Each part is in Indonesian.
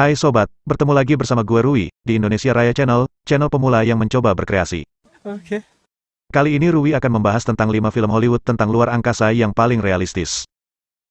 Hai sobat, bertemu lagi bersama gue Rui, di Indonesia Raya Channel, channel pemula yang mencoba berkreasi. Oke. Okay. Kali ini Rui akan membahas tentang 5 film Hollywood tentang luar angkasa yang paling realistis.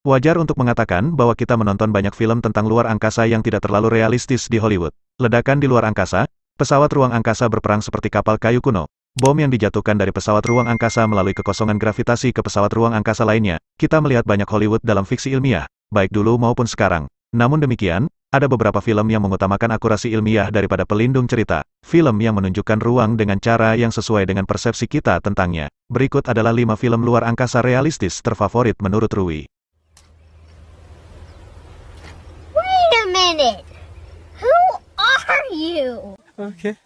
Wajar untuk mengatakan bahwa kita menonton banyak film tentang luar angkasa yang tidak terlalu realistis di Hollywood. Ledakan di luar angkasa, pesawat ruang angkasa berperang seperti kapal kayu kuno, bom yang dijatuhkan dari pesawat ruang angkasa melalui kekosongan gravitasi ke pesawat ruang angkasa lainnya. Kita melihat banyak Hollywood dalam fiksi ilmiah, baik dulu maupun sekarang. Namun demikian, ada beberapa film yang mengutamakan akurasi ilmiah daripada pelindung cerita, film yang menunjukkan ruang dengan cara yang sesuai dengan persepsi kita tentangnya. Berikut adalah 5 film luar angkasa realistis terfavorit menurut Rui. Wait a minute. Who are you? Okay.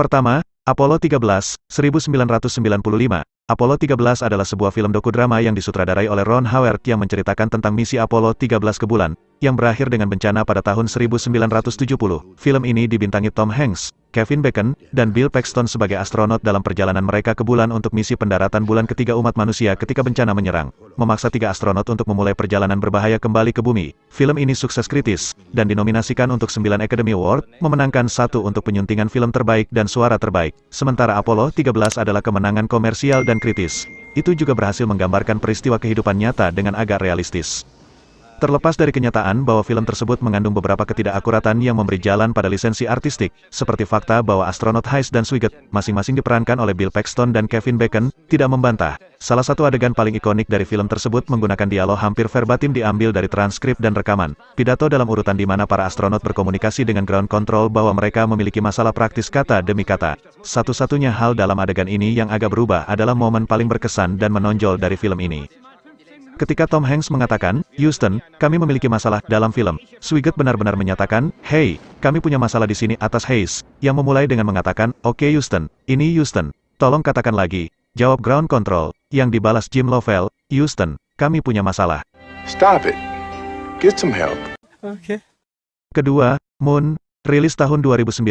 Pertama, Apollo 13, 1995, Apollo 13 adalah sebuah film dokudrama yang disutradarai oleh Ron Howard yang menceritakan tentang misi Apollo 13 ke bulan, yang berakhir dengan bencana pada tahun 1970. Film ini dibintangi Tom Hanks, Kevin Bacon, dan Bill Paxton sebagai astronot dalam perjalanan mereka ke bulan untuk misi pendaratan bulan ketiga umat manusia ketika bencana menyerang, memaksa tiga astronot untuk memulai perjalanan berbahaya kembali ke bumi. Film ini sukses kritis, dan dinominasikan untuk sembilan Academy Award, memenangkan satu untuk penyuntingan film terbaik dan suara terbaik, sementara Apollo 13 adalah kemenangan komersial dan kritis. Itu juga berhasil menggambarkan peristiwa kehidupan nyata dengan agak realistis. Terlepas dari kenyataan bahwa film tersebut mengandung beberapa ketidakakuratan yang memberi jalan pada lisensi artistik, seperti fakta bahwa astronot Hayes dan Swigert, masing-masing diperankan oleh Bill Paxton dan Kevin Bacon, tidak membantah. Salah satu adegan paling ikonik dari film tersebut menggunakan dialog hampir verbatim diambil dari transkrip dan rekaman. Pidato dalam urutan di mana para astronot berkomunikasi dengan ground control bahwa mereka memiliki masalah praktis kata demi kata. Satu-satunya hal dalam adegan ini yang agak berubah adalah momen paling berkesan dan menonjol dari film ini. Ketika Tom Hanks mengatakan, Houston, kami memiliki masalah, dalam film, Swigert benar-benar menyatakan, Hey, kami punya masalah di sini atas Hayes, yang memulai dengan mengatakan, Oke okay Houston, ini Houston, tolong katakan lagi, jawab ground control, yang dibalas Jim Lovell, Houston, kami punya masalah. Stop it. Get some help. Okay. Kedua, Moon, Rilis tahun 2009,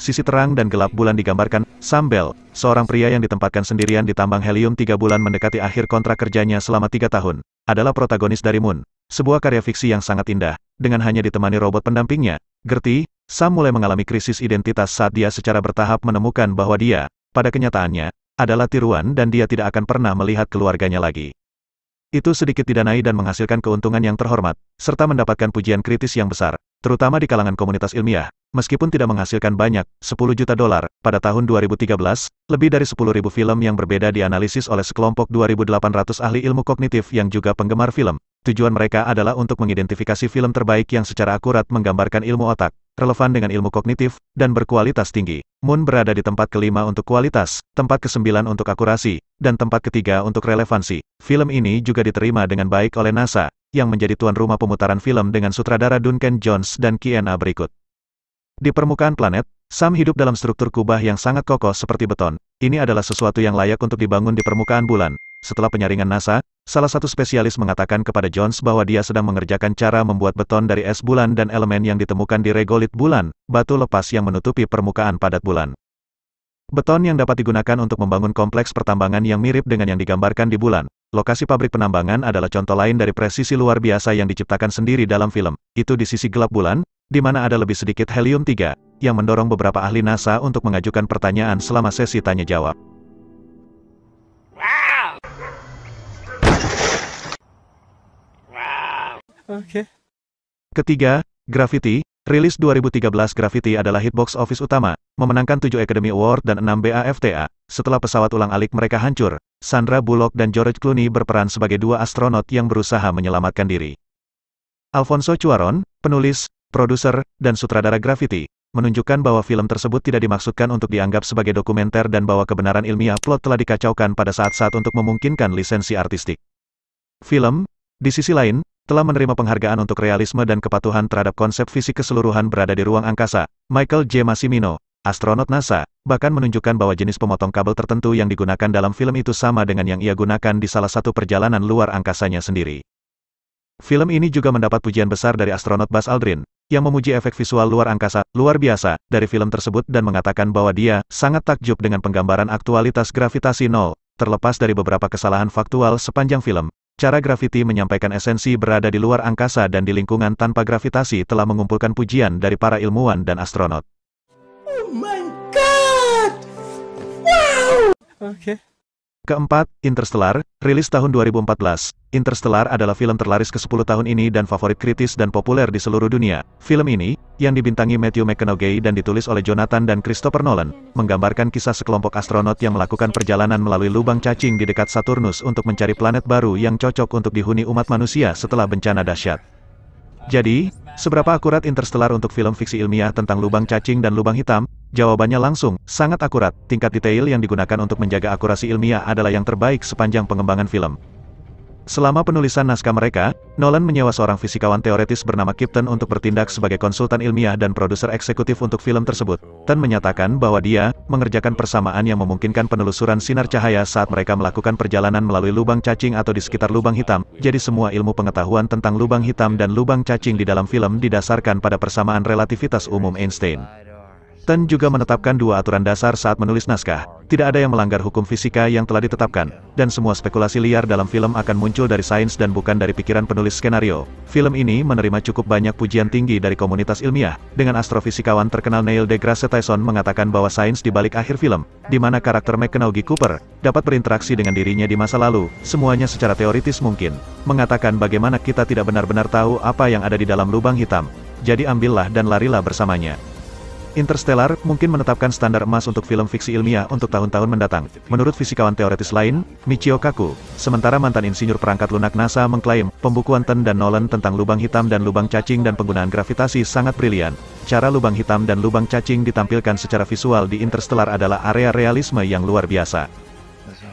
Sisi Terang dan Gelap Bulan digambarkan, Sambel, seorang pria yang ditempatkan sendirian di tambang helium tiga bulan mendekati akhir kontrak kerjanya selama tiga tahun, adalah protagonis dari Moon, sebuah karya fiksi yang sangat indah, dengan hanya ditemani robot pendampingnya. Gerti, Sam mulai mengalami krisis identitas saat dia secara bertahap menemukan bahwa dia, pada kenyataannya, adalah tiruan dan dia tidak akan pernah melihat keluarganya lagi. Itu sedikit tidak naik dan menghasilkan keuntungan yang terhormat, serta mendapatkan pujian kritis yang besar, terutama di kalangan komunitas ilmiah. Meskipun tidak menghasilkan banyak, 10 juta dolar, pada tahun 2013, lebih dari 10.000 film yang berbeda dianalisis oleh sekelompok 2.800 ahli ilmu kognitif yang juga penggemar film. Tujuan mereka adalah untuk mengidentifikasi film terbaik yang secara akurat menggambarkan ilmu otak, relevan dengan ilmu kognitif, dan berkualitas tinggi. Moon berada di tempat kelima untuk kualitas, tempat kesembilan untuk akurasi, dan tempat ketiga untuk relevansi. Film ini juga diterima dengan baik oleh NASA, yang menjadi tuan rumah pemutaran film dengan sutradara Duncan Jones dan Kiana berikut. Di permukaan planet, Sam hidup dalam struktur kubah yang sangat kokoh seperti beton. Ini adalah sesuatu yang layak untuk dibangun di permukaan bulan. Setelah penyaringan NASA, salah satu spesialis mengatakan kepada Jones bahwa dia sedang mengerjakan cara membuat beton dari es bulan dan elemen yang ditemukan di regolit bulan, batu lepas yang menutupi permukaan padat bulan. Beton yang dapat digunakan untuk membangun kompleks pertambangan yang mirip dengan yang digambarkan di bulan. Lokasi pabrik penambangan adalah contoh lain dari presisi luar biasa yang diciptakan sendiri dalam film. Itu di sisi gelap bulan, di mana ada lebih sedikit helium-3, yang mendorong beberapa ahli NASA untuk mengajukan pertanyaan selama sesi tanya-jawab. Oke. Ketiga, Gravity, rilis 2013 Gravity adalah hitbox office utama, memenangkan 7 Academy Award dan 6 BAFTA, setelah pesawat ulang-alik mereka hancur, Sandra Bullock dan George Clooney berperan sebagai dua astronot yang berusaha menyelamatkan diri. Alfonso Cuaron, penulis, produser, dan sutradara Graffiti, menunjukkan bahwa film tersebut tidak dimaksudkan untuk dianggap sebagai dokumenter dan bahwa kebenaran ilmiah plot telah dikacaukan pada saat-saat untuk memungkinkan lisensi artistik. Film, di sisi lain, telah menerima penghargaan untuk realisme dan kepatuhan terhadap konsep fisik keseluruhan berada di ruang angkasa. Michael J. Massimino, astronot NASA, bahkan menunjukkan bahwa jenis pemotong kabel tertentu yang digunakan dalam film itu sama dengan yang ia gunakan di salah satu perjalanan luar angkasanya sendiri. Film ini juga mendapat pujian besar dari astronot Buzz Aldrin, yang memuji efek visual luar angkasa, luar biasa, dari film tersebut dan mengatakan bahwa dia sangat takjub dengan penggambaran aktualitas gravitasi nol, terlepas dari beberapa kesalahan faktual sepanjang film. Cara grafiti menyampaikan esensi berada di luar angkasa dan di lingkungan tanpa gravitasi telah mengumpulkan pujian dari para ilmuwan dan astronot. Oke. Okay. Keempat, Interstellar, rilis tahun 2014. Interstellar adalah film terlaris ke-10 tahun ini dan favorit kritis dan populer di seluruh dunia. Film ini, yang dibintangi Matthew McConaughey dan ditulis oleh Jonathan dan Christopher Nolan, menggambarkan kisah sekelompok astronot yang melakukan perjalanan melalui lubang cacing di dekat Saturnus untuk mencari planet baru yang cocok untuk dihuni umat manusia setelah bencana dahsyat. Jadi, Seberapa akurat Interstellar untuk film fiksi ilmiah tentang lubang cacing dan lubang hitam? Jawabannya langsung, sangat akurat. Tingkat detail yang digunakan untuk menjaga akurasi ilmiah adalah yang terbaik sepanjang pengembangan film. Selama penulisan naskah mereka, Nolan menyewa seorang fisikawan teoretis bernama Kipton untuk bertindak sebagai konsultan ilmiah dan produser eksekutif untuk film tersebut. dan menyatakan bahwa dia mengerjakan persamaan yang memungkinkan penelusuran sinar cahaya saat mereka melakukan perjalanan melalui lubang cacing atau di sekitar lubang hitam. Jadi semua ilmu pengetahuan tentang lubang hitam dan lubang cacing di dalam film didasarkan pada persamaan relativitas umum Einstein. Tan juga menetapkan dua aturan dasar saat menulis naskah, tidak ada yang melanggar hukum fisika yang telah ditetapkan, dan semua spekulasi liar dalam film akan muncul dari sains dan bukan dari pikiran penulis skenario. Film ini menerima cukup banyak pujian tinggi dari komunitas ilmiah, dengan astrofisikawan terkenal Neil deGrasse Tyson mengatakan bahwa sains di balik akhir film, di mana karakter McKenaughey Cooper, dapat berinteraksi dengan dirinya di masa lalu, semuanya secara teoritis mungkin, mengatakan bagaimana kita tidak benar-benar tahu apa yang ada di dalam lubang hitam, jadi ambillah dan larilah bersamanya. Interstellar mungkin menetapkan standar emas untuk film fiksi ilmiah untuk tahun-tahun mendatang. Menurut fisikawan teoretis lain, Michio Kaku, sementara mantan insinyur perangkat lunak NASA mengklaim, pembukuan Ten dan Nolan tentang lubang hitam dan lubang cacing dan penggunaan gravitasi sangat brilian. Cara lubang hitam dan lubang cacing ditampilkan secara visual di Interstellar adalah area realisme yang luar biasa.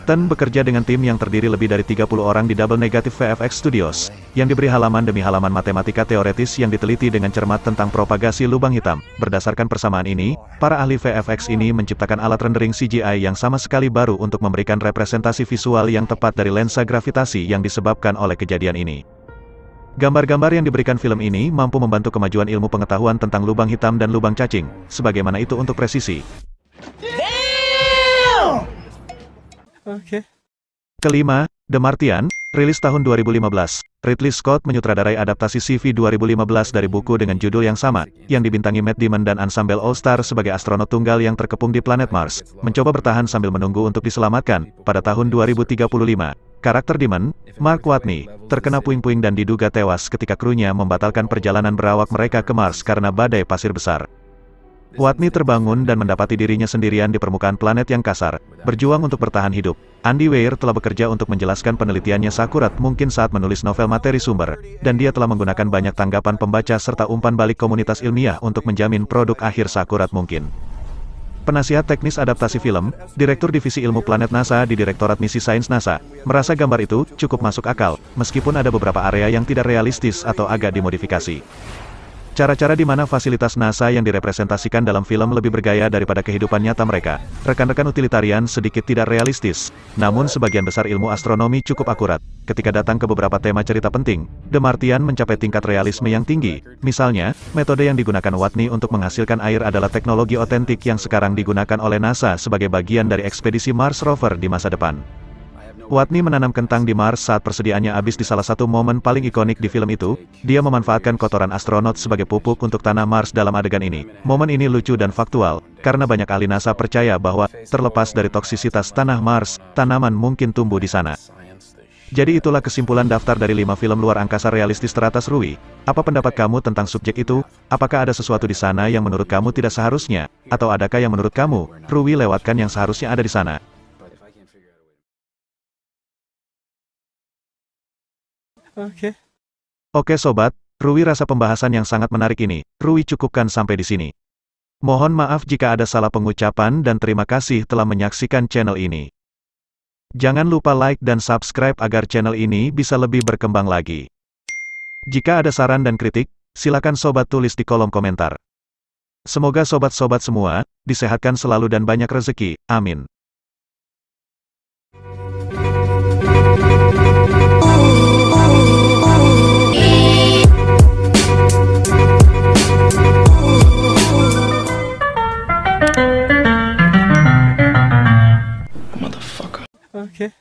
Captain bekerja dengan tim yang terdiri lebih dari 30 orang di Double Negative VFX Studios, yang diberi halaman demi halaman matematika teoretis yang diteliti dengan cermat tentang propagasi lubang hitam. Berdasarkan persamaan ini, para ahli VFX ini menciptakan alat rendering CGI yang sama sekali baru untuk memberikan representasi visual yang tepat dari lensa gravitasi yang disebabkan oleh kejadian ini. Gambar-gambar yang diberikan film ini mampu membantu kemajuan ilmu pengetahuan tentang lubang hitam dan lubang cacing, sebagaimana itu untuk presisi. Oke. Okay. Kelima, The Martian, rilis tahun 2015. Ridley Scott menyutradarai adaptasi CV 2015 dari buku dengan judul yang sama, yang dibintangi Matt Damon dan ansambel All Star sebagai astronot tunggal yang terkepung di planet Mars, mencoba bertahan sambil menunggu untuk diselamatkan, pada tahun 2035. Karakter Damon, Mark Watney, terkena puing-puing dan diduga tewas ketika krunya membatalkan perjalanan berawak mereka ke Mars karena badai pasir besar. Watni terbangun dan mendapati dirinya sendirian di permukaan planet yang kasar, berjuang untuk bertahan hidup. Andy Weir telah bekerja untuk menjelaskan penelitiannya sakurat mungkin saat menulis novel materi sumber, dan dia telah menggunakan banyak tanggapan pembaca serta umpan balik komunitas ilmiah untuk menjamin produk akhir sakurat mungkin. Penasihat teknis adaptasi film, Direktur Divisi Ilmu Planet NASA di Direktorat Misi Sains NASA, merasa gambar itu cukup masuk akal, meskipun ada beberapa area yang tidak realistis atau agak dimodifikasi. Cara-cara di mana fasilitas NASA yang direpresentasikan dalam film lebih bergaya daripada kehidupan nyata mereka, rekan-rekan utilitarian sedikit tidak realistis, namun sebagian besar ilmu astronomi cukup akurat. Ketika datang ke beberapa tema cerita penting, The Martian mencapai tingkat realisme yang tinggi. Misalnya, metode yang digunakan Watney untuk menghasilkan air adalah teknologi otentik yang sekarang digunakan oleh NASA sebagai bagian dari ekspedisi Mars Rover di masa depan. Watney menanam kentang di Mars saat persediaannya habis di salah satu momen paling ikonik di film itu, dia memanfaatkan kotoran astronot sebagai pupuk untuk tanah Mars dalam adegan ini. Momen ini lucu dan faktual, karena banyak ahli NASA percaya bahwa, terlepas dari toksisitas tanah Mars, tanaman mungkin tumbuh di sana. Jadi itulah kesimpulan daftar dari 5 film luar angkasa realistis teratas Rui. Apa pendapat kamu tentang subjek itu? Apakah ada sesuatu di sana yang menurut kamu tidak seharusnya? Atau adakah yang menurut kamu, Rui lewatkan yang seharusnya ada di sana? Oke. Oke sobat, Rui rasa pembahasan yang sangat menarik ini. Rui cukupkan sampai di sini. Mohon maaf jika ada salah pengucapan dan terima kasih telah menyaksikan channel ini. Jangan lupa like dan subscribe agar channel ini bisa lebih berkembang lagi. Jika ada saran dan kritik, silakan sobat tulis di kolom komentar. Semoga sobat-sobat semua disehatkan selalu dan banyak rezeki. Amin. Türkiye